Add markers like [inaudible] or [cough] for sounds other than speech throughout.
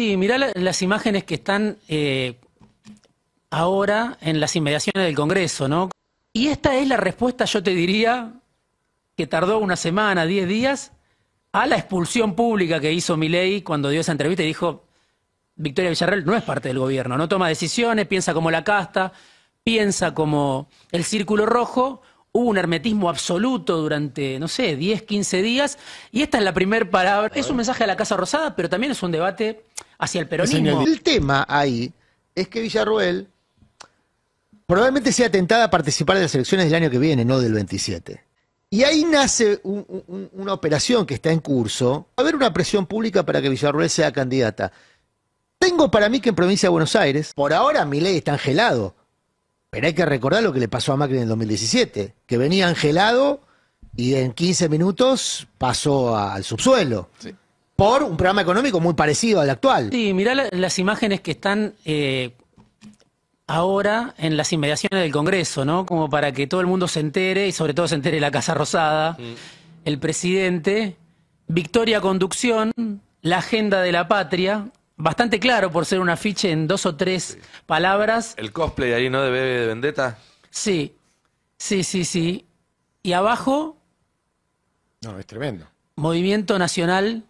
Sí, mirá las imágenes que están eh, ahora en las inmediaciones del Congreso, ¿no? Y esta es la respuesta, yo te diría, que tardó una semana, diez días, a la expulsión pública que hizo Milei cuando dio esa entrevista y dijo, Victoria Villarreal no es parte del gobierno, no toma decisiones, piensa como la casta, piensa como el círculo rojo, hubo un hermetismo absoluto durante, no sé, 10, 15 días, y esta es la primera palabra. Es un mensaje a la Casa Rosada, pero también es un debate hacia el peronismo. El tema ahí es que Villarruel probablemente sea tentada a participar de las elecciones del año que viene, no del 27. Y ahí nace una operación que está en curso. Va a haber una presión pública para que Villarruel sea candidata. Tengo para mí que en provincia de Buenos Aires, por ahora mi ley está angelado. Pero hay que recordar lo que le pasó a Macri en el 2017, que venía angelado y en 15 minutos pasó al subsuelo por un programa económico muy parecido al actual. Sí, mirá las imágenes que están eh, ahora en las inmediaciones del Congreso, ¿no? Como para que todo el mundo se entere y sobre todo se entere la Casa Rosada, mm. el presidente, Victoria Conducción, la agenda de la patria, bastante claro por ser un afiche en dos o tres palabras. El cosplay ahí, ¿no? De Bebe de Vendetta. Sí, sí, sí, sí. Y abajo. No, es tremendo. Movimiento Nacional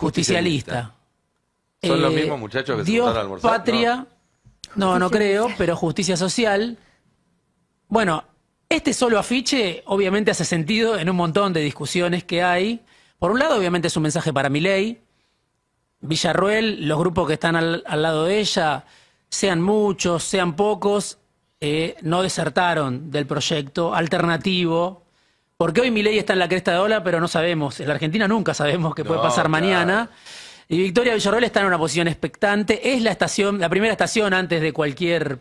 Justicialista. Son los eh, mismos muchachos que Dios, Patria. No, no, creo, pero justicia social. Bueno, este solo afiche obviamente hace sentido en un montón de discusiones que hay. Por un lado, obviamente es un mensaje para mi ley. Villarruel, los grupos que están al, al lado de ella, sean muchos, sean pocos, eh, no desertaron del proyecto alternativo porque hoy Milei está en la cresta de ola, pero no sabemos. En la Argentina nunca sabemos qué puede pasar mañana. Y Victoria Villarroel está en una posición expectante. Es la estación, la primera estación antes de cualquier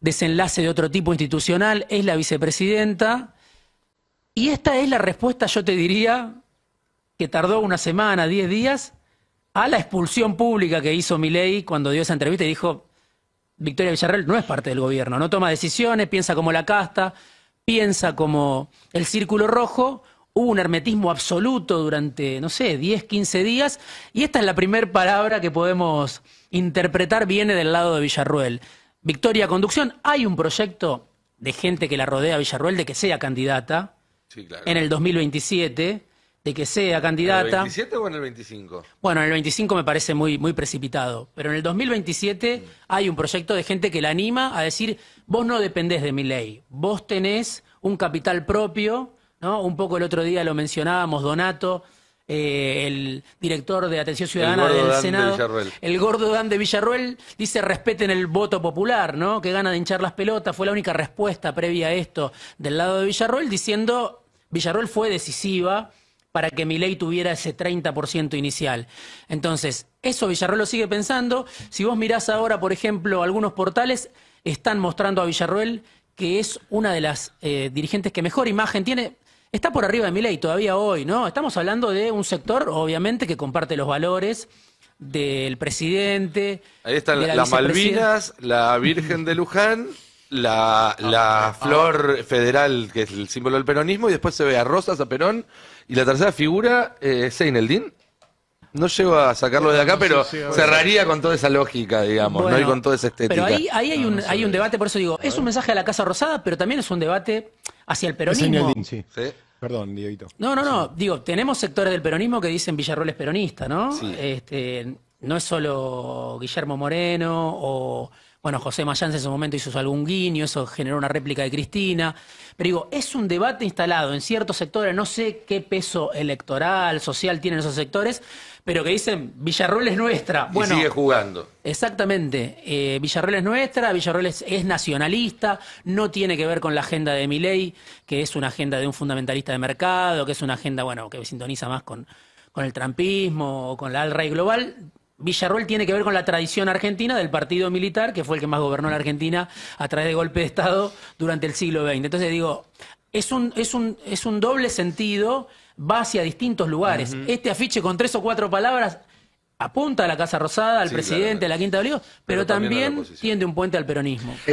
desenlace de otro tipo institucional. Es la vicepresidenta. Y esta es la respuesta, yo te diría, que tardó una semana, diez días, a la expulsión pública que hizo Milei cuando dio esa entrevista y dijo: Victoria Villarreal no es parte del gobierno, no toma decisiones, piensa como la casta piensa como el círculo rojo, hubo un hermetismo absoluto durante, no sé, 10, 15 días, y esta es la primera palabra que podemos interpretar viene del lado de Villarruel. Victoria Conducción, hay un proyecto de gente que la rodea a Villarruel de que sea candidata en el 2027 que sea candidata. ¿En el 27 o en el 25? Bueno, en el 25 me parece muy, muy precipitado, pero en el 2027 mm. hay un proyecto de gente que la anima a decir, vos no dependés de mi ley, vos tenés un capital propio, ¿no? Un poco el otro día lo mencionábamos, Donato, eh, el director de Atención Ciudadana del Senado, el gordo Dan de Villarruel, dice respeten el voto popular, ¿no? Que gana de hinchar las pelotas, fue la única respuesta previa a esto del lado de Villarroel, diciendo, Villarroel fue decisiva, para que ley tuviera ese 30% inicial. Entonces, eso Villarroel lo sigue pensando. Si vos mirás ahora, por ejemplo, algunos portales están mostrando a Villarroel que es una de las eh, dirigentes que mejor imagen tiene. Está por arriba de ley todavía hoy, ¿no? Estamos hablando de un sector, obviamente, que comparte los valores del presidente. Ahí están las Malvinas, la Virgen de Luján la, ah, ah. flor federal, que es el símbolo del peronismo, y después se ve a Rosas, a Perón y la tercera figura es eh, Seineldin. No llego a sacarlo de acá, pero cerraría con toda esa lógica, digamos, ¿no? Y con toda esa estética. Pero ahí, hay, un, debate, por eso digo, es un mensaje a la Casa Rosada, pero también es un debate hacia el peronismo. Seineldín, sí. Perdón, Diego. No, no, no. Digo, tenemos sectores del peronismo que dicen Villarroel es peronista, ¿no? Este, no es solo Guillermo Moreno o bueno, José Mayans en ese momento hizo algún guiño, eso generó una réplica de Cristina. Pero digo, es un debate instalado en ciertos sectores, no sé qué peso electoral, social tienen esos sectores, pero que dicen, Villarroel es nuestra. y sigue jugando. Exactamente. Eh, es nuestra, Villarroel es, nacionalista, no tiene que ver con la agenda de Miley, que es una agenda de un fundamentalista de mercado, que es una agenda, bueno, que sintoniza más con, con el trampismo o con la al rey global. Villarruel tiene que ver con la tradición argentina del partido militar, que fue el que más gobernó la Argentina a través de golpe de Estado durante el siglo XX. Entonces digo, es un, doble sentido, va hacia distintos lugares. Este afiche con tres o cuatro palabras apunta a la Casa Rosada, al presidente, a la Quinta de Olivos, pero, también, tiende un puente al peronismo. Eh,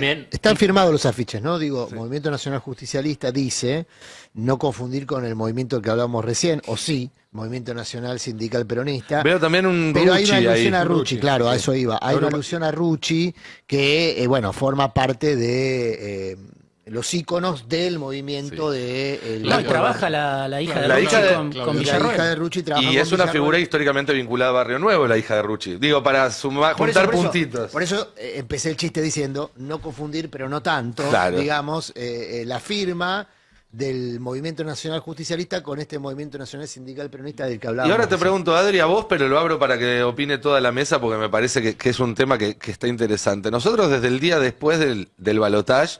eh, están firmados los afiches, ¿no? Digo, Movimiento Nacional Justicialista dice, no confundir con el movimiento que hablábamos recién, o sí, Movimiento Nacional Sindical Peronista. Veo también un Pero hay una alusión a Rucci, claro, a eso iba. Hay una alusión a Rucci que, eh, bueno, forma parte de los íconos del movimiento de... Eh, no, trabaja la, hija de la hija de, y es una figura históricamente vinculada a Barrio Nuevo, la hija de Rucci. Digo, para sumar, juntar puntitos. Por eso eh, empecé el chiste diciendo, no confundir, pero no tanto, digamos, eh, la firma del Movimiento Nacional Justicialista con este Movimiento Nacional Sindical Peronista del que hablábamos. Y ahora te pregunto, Adri, a vos, pero lo abro para que opine toda la mesa porque me parece que, es un tema que, está interesante. Nosotros desde el día después del, del balotaje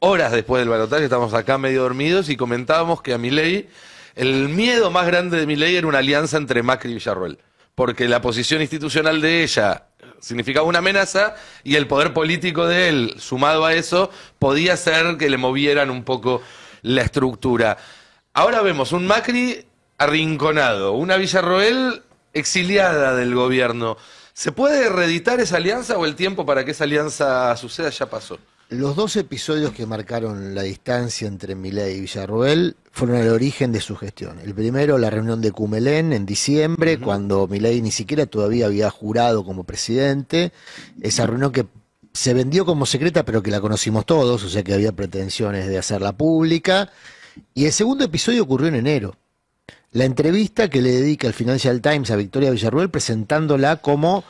horas después del balotaje, estamos acá medio dormidos y comentábamos que a ley, el miedo más grande de ley era una alianza entre Macri y Villarroel, porque la posición institucional de ella significaba una amenaza y el poder político de él, sumado a eso, podía ser que le movieran un poco la estructura. Ahora vemos un Macri arrinconado, una Villarroel exiliada del gobierno. ¿Se puede reeditar esa alianza o el tiempo para que esa alianza suceda ya pasó? Los dos episodios que marcaron la distancia entre Milei y Villarroel fueron el origen de su gestión. El primero, la reunión de Cumelén en diciembre, cuando Milei ni siquiera todavía había jurado como presidente. Esa reunión que se vendió como secreta, pero que la conocimos todos, o sea que había pretensiones de hacerla pública. Y el segundo episodio ocurrió en enero. La entrevista que le dedica el Financial Times a Victoria Villarruel presentándola como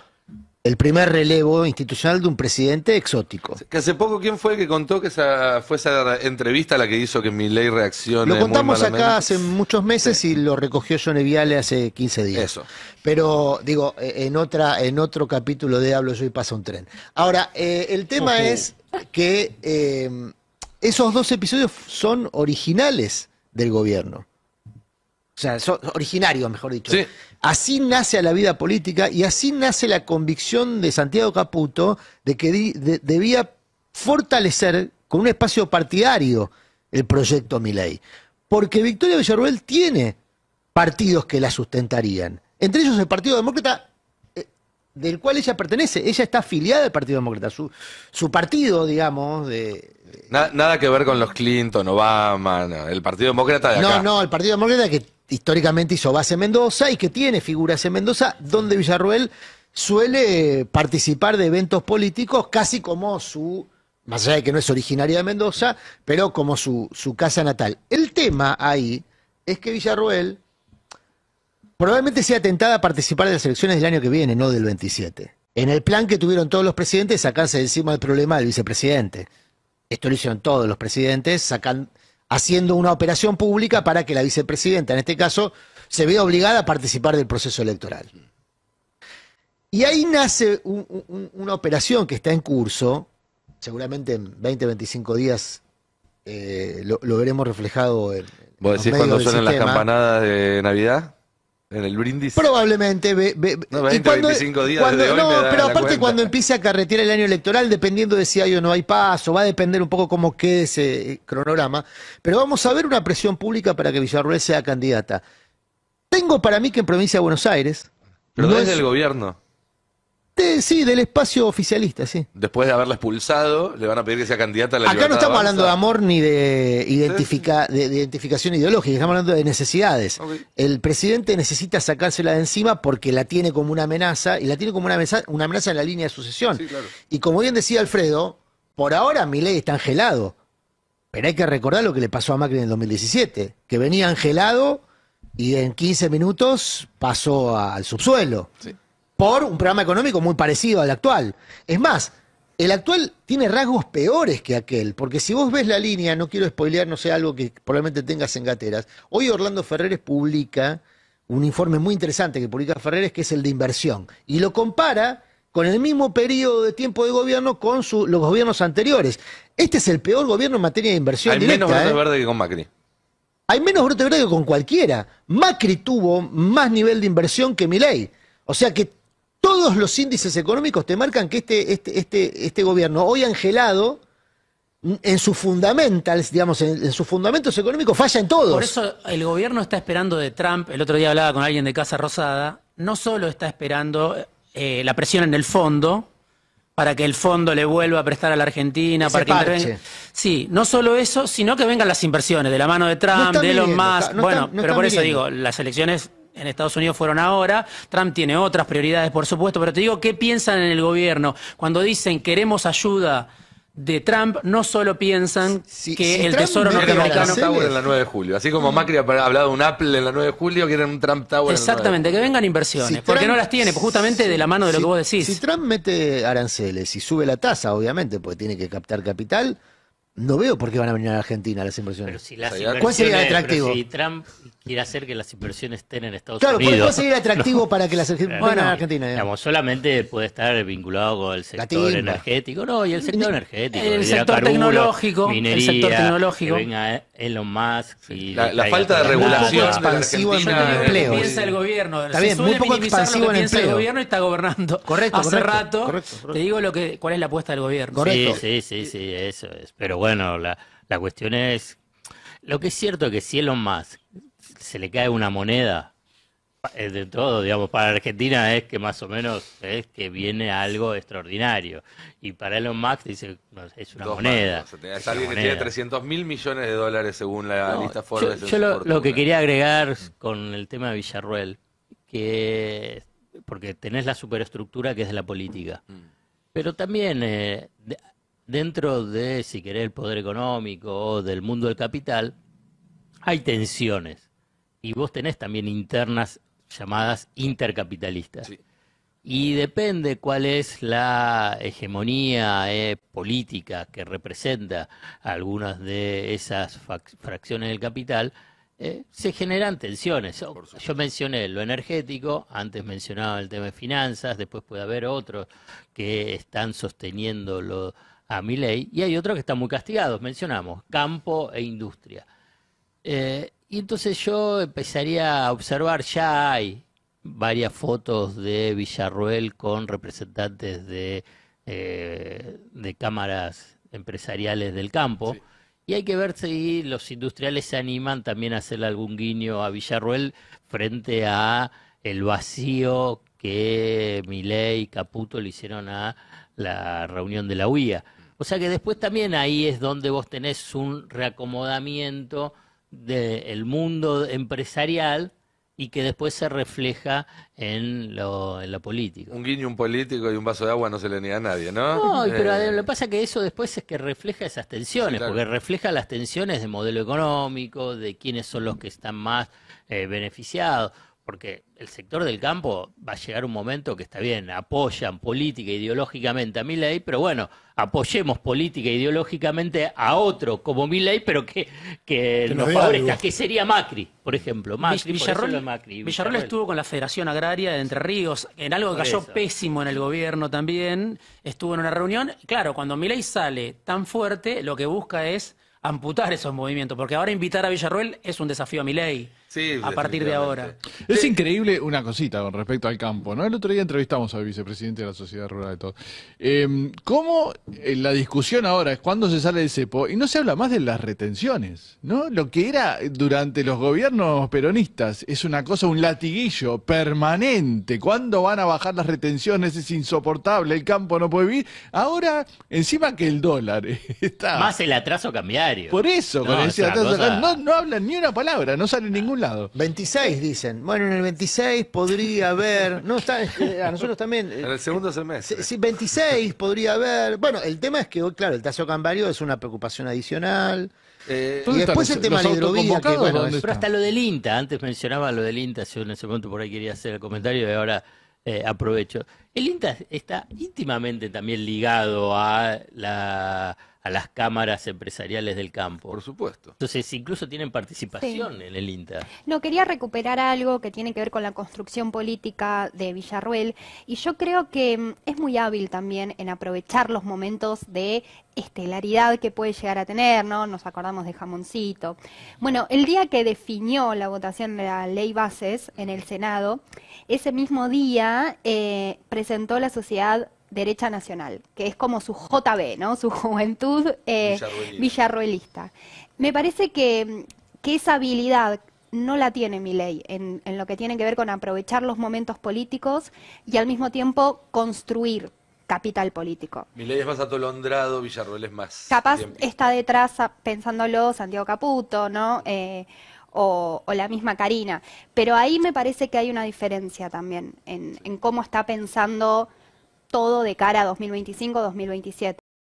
el primer relevo institucional de un presidente exótico. Que hace poco, ¿quién fue el que contó que esa, fue esa entrevista la que hizo que mi ley reaccione? Lo contamos acá hace muchos meses y lo recogió Johnny Viale hace 15 días. Pero, digo, e, en, otra, en otro capítulo de Hablo yo y pasa un tren. Ahora, eh, el tema es que eh, esos dos episodios son originales del gobierno o sea, so, mejor dicho. Así nace a la vida política y así nace la convicción de Santiago Caputo de que debía fortalecer con un espacio partidario el proyecto Milei. Porque Victoria Villarruel tiene partidos que la sustentarían. Entre ellos el Partido Demócrata eh, del cual ella pertenece. Ella está afiliada al Partido Demócrata. Su, partido, digamos, de, Nada, que ver con los Clinton, Obama, el Partido Demócrata de acá. No, no, el Partido Demócrata que históricamente hizo base en Mendoza y que tiene figuras en Mendoza, donde Villarruel suele participar de eventos políticos casi como su, más allá de que no es originaria de Mendoza, pero como su, casa natal. El tema ahí es que Villarruel probablemente sea tentada a participar de las elecciones del año que viene, no del 27. En el plan que tuvieron todos los presidentes, sacarse encima del problema del vicepresidente. Esto lo hicieron todos los presidentes, sacando haciendo una operación pública para que la vicepresidenta, en este caso, se vea obligada a participar del proceso electoral. Y ahí nace una operación que está en curso, seguramente en 20, 25 días eh, lo, veremos reflejado en... ¿Vos decís cuando suenan las campanadas de Navidad? En el brindis. Probablemente. no, cuando, días pero aparte cuando empiece a carretear el año electoral, dependiendo de si hay o no hay paso, va a depender un poco cómo quede ese eh, cronograma. Pero vamos a ver una presión pública para que Villarruel sea candidata. Tengo para mí que en provincia de Buenos Aires. Pero no es, el gobierno. Este, sí, del espacio oficialista, sí. Después de haberla expulsado, le van a pedir que sea candidata a la Acá no estamos hablando de amor ni de, identificación ideológica, estamos hablando de necesidades. El presidente necesita sacársela de encima porque la tiene como una amenaza, y la tiene como una amenaza, en la línea de sucesión. Y como bien decía Alfredo, por ahora mi ley está angelado. Pero hay que recordar lo que le pasó a Macri en el 2017, que venía angelado y en 15 minutos pasó al subsuelo. Sí por un programa económico muy parecido al actual. Es más, el actual tiene rasgos peores que aquel, porque si vos ves la línea, no quiero spoilear, no sé, algo que probablemente tengas en gateras, hoy Orlando Ferreres publica un informe muy interesante que publica Ferreres, que es el de inversión, y lo compara con el mismo periodo de tiempo de gobierno con los gobiernos anteriores. Este es el peor gobierno en materia de inversión. Hay menos brote ¿eh? verde que con Macri. Hay menos brote verde que con cualquiera. Macri tuvo más nivel de inversión que Miley. O sea que todos los índices económicos te marcan que este, este, este, este gobierno, hoy angelado, en sus fundamentals, digamos, en, sus fundamentos económicos, falla en todos. Por eso el gobierno está esperando de Trump, el otro día hablaba con alguien de Casa Rosada, no solo está esperando eh, la presión en el fondo, para que el fondo le vuelva a prestar a la Argentina, para que Sí, no solo eso, sino que vengan las inversiones de la mano de Trump, de los más. bueno, pero por eso digo, las elecciones en Estados Unidos fueron ahora. Trump tiene otras prioridades, por supuesto, pero te digo, ¿qué piensan en el gobierno? Cuando dicen queremos ayuda de Trump, no solo piensan que el Tesoro norteamericano... Tower en la 9 de julio. Así como Macri ha hablado de un Apple en la 9 de julio, quieren un Trump Tower Exactamente, que vengan inversiones, porque no las tiene, pues justamente de la mano de lo que vos decís. Si Trump mete aranceles y sube la tasa, obviamente, porque tiene que captar capital no veo por qué van a venir a Argentina las inversiones. Pero si ¿Cuál sería el atractivo? si Trump quiere hacer que las inversiones estén en Estados Unidos. Claro, ¿cuál sería el atractivo [laughs] para que las vengan bueno, a Argentina? Digamos. solamente puede estar vinculado con el sector energético. No, y el sector energético. El, sector tecnológico. el sector tecnológico. venga Elon Musk. la, falta de regulación. expansivo en empleo. piensa el gobierno. Está bien, muy poco expansivo en piensa empleo. El gobierno y está gobernando. Correcto. Hace rato te digo lo que, cuál es la apuesta del gobierno. Correcto. Sí, sí, sí, sí, eso es. Pero bueno, bueno, la, cuestión es, lo que es cierto es que si Elon Musk se le cae una moneda de todo, digamos, para Argentina es que más o menos es que viene algo extraordinario. Y para Elon Musk dice, es una moneda. es alguien que tiene 300 mil millones de dólares según la lista Forbes. Yo, lo, que quería agregar con el tema de Villarruel, que porque tenés la superestructura que es de la política. Mm. Pero también eh, dentro de, si querés, el poder económico o del mundo del capital, hay tensiones. Y vos tenés también internas llamadas intercapitalistas. Y depende cuál es la hegemonía eh, política que representa algunas de esas fracciones del capital, eh, se generan tensiones. Yo, mencioné lo energético, antes mencionaba el tema de finanzas, después puede haber otros que están sosteniendo lo a mi ley, y hay otros que están muy castigados, mencionamos, campo e industria. Eh, y entonces yo empezaría a observar, ya hay varias fotos de Villarruel con representantes de, eh, de cámaras empresariales del campo. Y hay que ver si los industriales se animan también a hacer algún guiño a Villarruel frente a el vacío que Milei y Caputo le hicieron a la reunión de la UIA. O sea que después también ahí es donde vos tenés un reacomodamiento del mundo empresarial y que después se refleja en lo, en Un guiño, un político y un vaso de agua no se le niega a nadie, ¿no? No, pero eh. lo que pasa es que eso después es que refleja esas tensiones, porque refleja las tensiones de modelo económico, de quiénes son los que están más eh, beneficiados porque el sector del campo va a llegar un momento que está bien, apoyan política e ideológicamente a ley, pero bueno, apoyemos política ideológicamente a otro como ley, pero que, nos favorezca, que sería Macri, por ejemplo. Macri, estuvo con la Federación Agraria de Entre Ríos, en algo que cayó pésimo en el gobierno también, estuvo en una reunión. Claro, cuando ley sale tan fuerte, lo que busca es amputar esos movimientos, porque ahora invitar a Villarroel es un desafío a ley a partir de ahora. Es increíble una cosita con respecto al campo, ¿no? El otro día entrevistamos al vicepresidente de la Sociedad Rural de todo. Em, ¿Cómo eh, la discusión ahora es cuándo se sale del cepo y no se habla más de las retenciones, ¿no? Lo que era durante los gobiernos peronistas es una cosa, un latiguillo permanente. ¿Cuándo van a bajar las retenciones? Es insoportable, el campo no puede vivir. Ahora, encima que el dólar [laughs] está... Más el atraso cambiario. Por eso, no, con ese atraso no, hablan ni una palabra, no sale ningún 26 dicen. Bueno, en el 26 podría haber. No, está, eh, a nosotros también. Eh, en el segundo semestre. Sí, 26 podría haber. Bueno, el tema es que hoy, claro, el Tazo Cambario es una preocupación adicional. Eh, y después el tema de la hidrovía, Pero hasta lo del INTA, antes mencionaba lo del INTA, yo en ese momento por ahí quería hacer el comentario y ahora aprovecho. El INTA está íntimamente también ligado a la a las cámaras empresariales del campo. Por supuesto. Entonces, incluso tienen participación en el INTA. No, quería recuperar algo que tiene que ver con la construcción política de Villarruel y yo creo que mm, es muy hábil también en aprovechar los momentos de estelaridad que puede llegar a tener, ¿no? Nos acordamos de Jamoncito. Bueno, el día que definió la votación de la ley bases en el Senado, ese mismo día eh, presentó la sociedad Derecha Nacional, que es como su JB, ¿no? Su [laughs] juventud eh, villarroelista. Me parece que, esa habilidad no la tiene mi ley en, lo que tiene que ver con aprovechar los momentos políticos y al mismo tiempo construir capital político. Milei es más atolondrado, Villarruel es más... Capaz está detrás, pensándolo, Santiago Caputo, ¿no? Eh, o, la misma Karina. Pero ahí me parece que hay una diferencia también en cómo está pensando todo de cara a 2025-2027.